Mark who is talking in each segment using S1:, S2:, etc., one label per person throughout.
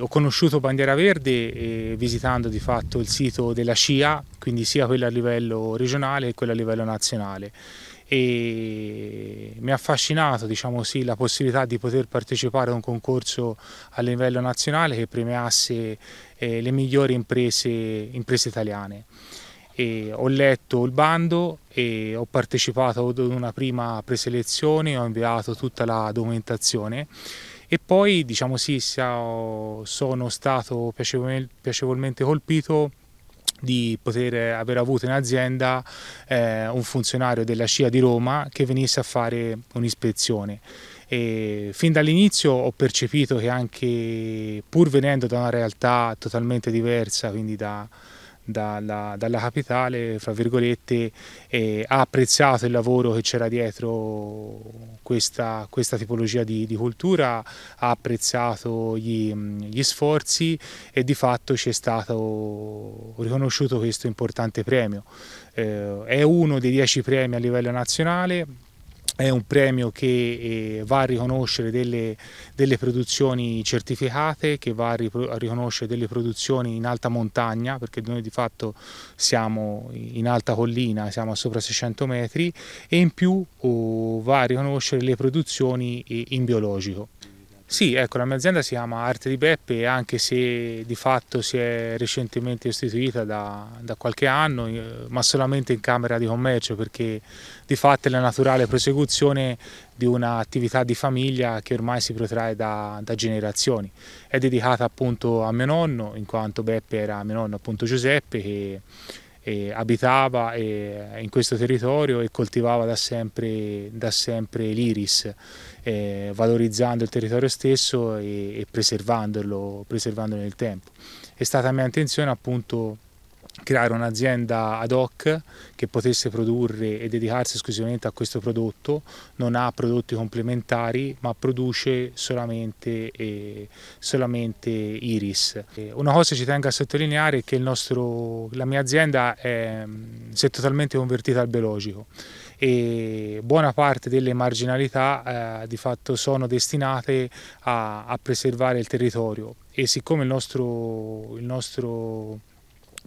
S1: Ho conosciuto Bandiera Verde eh, visitando di fatto il sito della CIA, quindi sia quello a livello regionale che quello a livello nazionale. E mi ha affascinato diciamo sì, la possibilità di poter partecipare a un concorso a livello nazionale che premiasse eh, le migliori imprese, imprese italiane. E ho letto il bando e ho partecipato ad una prima preselezione, ho inviato tutta la documentazione e poi diciamo sì, sono stato piacevolmente colpito di poter aver avuto in azienda eh, un funzionario della CIA di Roma che venisse a fare un'ispezione. E fin dall'inizio ho percepito che anche pur venendo da una realtà totalmente diversa, quindi da, dalla, dalla capitale, fra virgolette, eh, ha apprezzato il lavoro che c'era dietro questa, questa tipologia di, di, cultura, ha apprezzato gli, gli sforzi e di fatto ci è stato riconosciuto questo importante premio. Eh, è uno dei dieci premi a livello nazionale è un premio che eh, va a riconoscere delle, delle produzioni certificate, che va a, a, riconoscere delle produzioni in alta montagna, perché noi di fatto siamo in alta collina, siamo a sopra 600 metri, e in più oh, va a riconoscere le produzioni eh, in biologico. Sì, ecco, la mia azienda si chiama Arte di Beppe, anche se di fatto si è recentemente istituita da, da, qualche anno, eh, ma solamente in Camera di Commercio, perché di fatto è la naturale prosecuzione di un'attività di famiglia che ormai si protrae da, da, generazioni. È dedicata appunto a mio nonno, in quanto Beppe era mio nonno appunto Giuseppe, che eh, abitava eh, in questo territorio e coltivava da sempre, da sempre l'iris, eh, valorizzando il territorio stesso e, e preservandolo, preservandolo nel tempo. È stata mia intenzione appunto creare un'azienda ad hoc che potesse produrre e dedicarsi esclusivamente a questo prodotto, non ha prodotti complementari ma produce solamente, eh, solamente Iris. Eh, una cosa ci tengo a sottolineare è che nostro, la mia azienda è, mm, si è totalmente convertita al biologico e buona parte delle marginalità eh, di fatto sono destinate a, a preservare il territorio e siccome il nostro, il nostro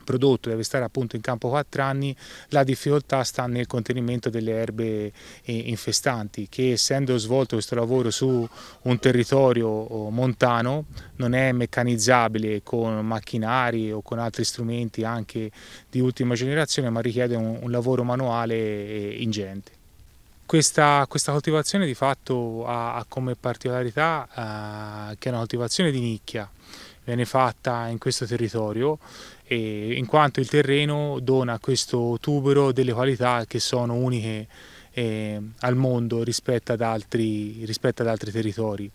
S1: prodotto deve stare appunto in campo 4 anni, la difficoltà sta nel contenimento delle erbe eh, infestanti che essendo svolto questo lavoro su un territorio montano non è meccanizzabile con macchinari o con altri strumenti anche di ultima generazione ma richiede un, un lavoro manuale eh, ingente. Questa, questa, coltivazione di fatto ha, ha come particolarità eh, che è una coltivazione di nicchia, viene fatta in questo territorio in quanto il terreno dona a questo tubero delle qualità che sono uniche eh, al mondo rispetto ad altri, rispetto ad altri territori.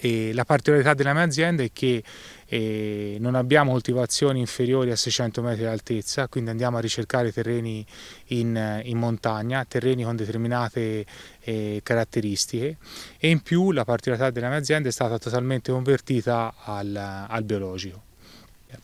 S1: E la particolarità della mia azienda è che eh, non abbiamo coltivazioni inferiori a 600 metri di altezza, quindi andiamo a ricercare terreni in, in montagna, terreni con determinate eh, caratteristiche e in più la particolarità della mia azienda è stata totalmente convertita al, al biologico.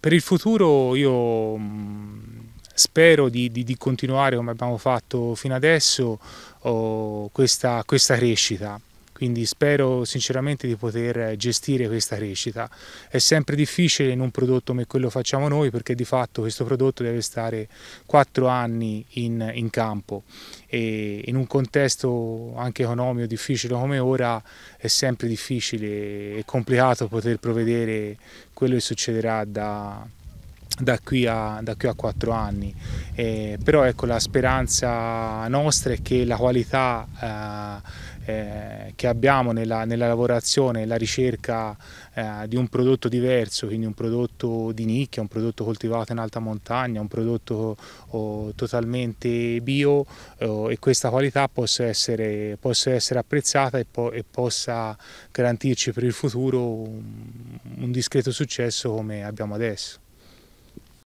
S1: Per il futuro io mm, spero di, di, di continuare come abbiamo fatto fino adesso oh, questa, questa crescita quindi spero sinceramente di poter gestire questa crescita. È sempre difficile in un prodotto come quello che facciamo noi perché di fatto questo prodotto deve stare 4 anni in, in campo e in un contesto anche economico difficile come ora è sempre difficile e complicato poter provvedere quello che succederà da, da qui, a, da qui a 4 anni, eh, però ecco la speranza nostra è che la qualità eh, eh, che abbiamo nella, nella lavorazione e la ricerca eh, di un prodotto diverso, quindi un prodotto di nicchia, un prodotto coltivato in alta montagna, un prodotto oh, totalmente bio oh, e questa qualità possa essere, possa essere apprezzata e, po e, possa garantirci per il futuro un, un discreto successo come abbiamo adesso.